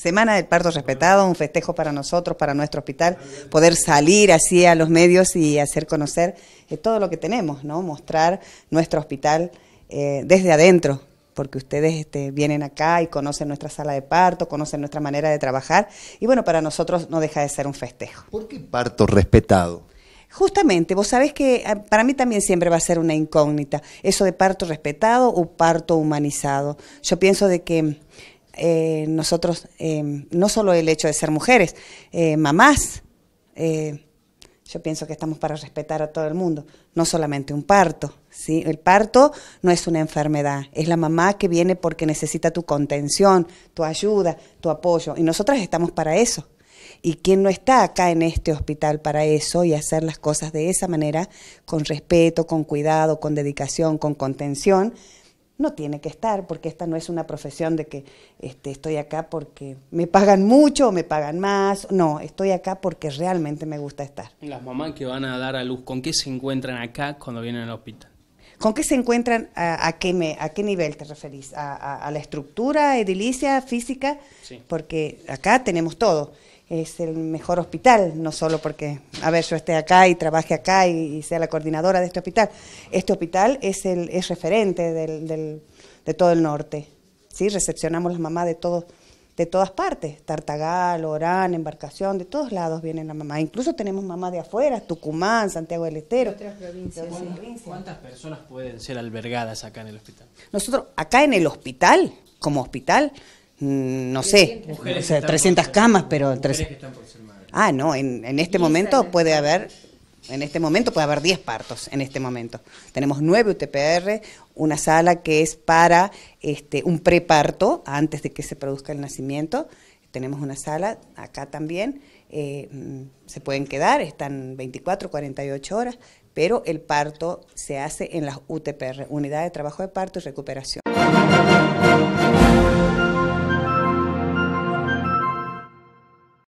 Semana del Parto Respetado, un festejo para nosotros, para nuestro hospital, poder salir así a los medios y hacer conocer eh, todo lo que tenemos, ¿no? Mostrar nuestro hospital eh, desde adentro, porque ustedes este, vienen acá y conocen nuestra sala de parto, conocen nuestra manera de trabajar, y bueno, para nosotros no deja de ser un festejo. ¿Por qué parto respetado? Justamente, vos sabés que ah, para mí también siempre va a ser una incógnita, eso de parto respetado o parto humanizado. Yo pienso de que eh, nosotros, eh, no solo el hecho de ser mujeres, eh, mamás, yo pienso que estamos para respetar a todo el mundo, no solamente un parto. ¿sí? El parto no es una enfermedad, es la mamá que viene porque necesita tu contención, tu ayuda, tu apoyo, y nosotras estamos para eso. Y quien no está acá en este hospital para eso y hacer las cosas de esa manera, con respeto, con cuidado, con dedicación, con contención, no tiene que estar, porque esta no es una profesión de que este, estoy acá porque me pagan mucho o me pagan más. No, estoy acá porque realmente me gusta estar. Las mamás que van a dar a luz, ¿con qué se encuentran acá cuando vienen al hospital? ¿Con qué se encuentran? ¿A, qué, me, a qué nivel te referís? ¿A, la estructura edilicia, física? Porque acá tenemos todo. Es el mejor hospital, no solo porque, a ver, yo esté acá y trabaje acá y, sea la coordinadora de este hospital. Este hospital es, el, es referente del, de todo el norte. ¿sí? Recepcionamos las mamás de todos de todas partes, Tartagal, Orán, Embarcación, de todos lados vienen la mamá. Incluso tenemos mamá de afuera, Tucumán, Santiago del Estero. ¿Cuántas personas pueden ser albergadas acá en el hospital? Nosotros, acá en el hospital, como hospital, mm, no sé, 300 camas, pero... Ah, no, en este momento puede haber en este momento puede haber 10 partos, en este momento. Tenemos 9 UTPR, una sala que es para este, un preparto, antes de que se produzca el nacimiento. Tenemos una sala acá también, eh, mm, se pueden quedar, están 24, 48 horas, pero el parto se hace en las UTPR, Unidad de Trabajo de Parto y Recuperación.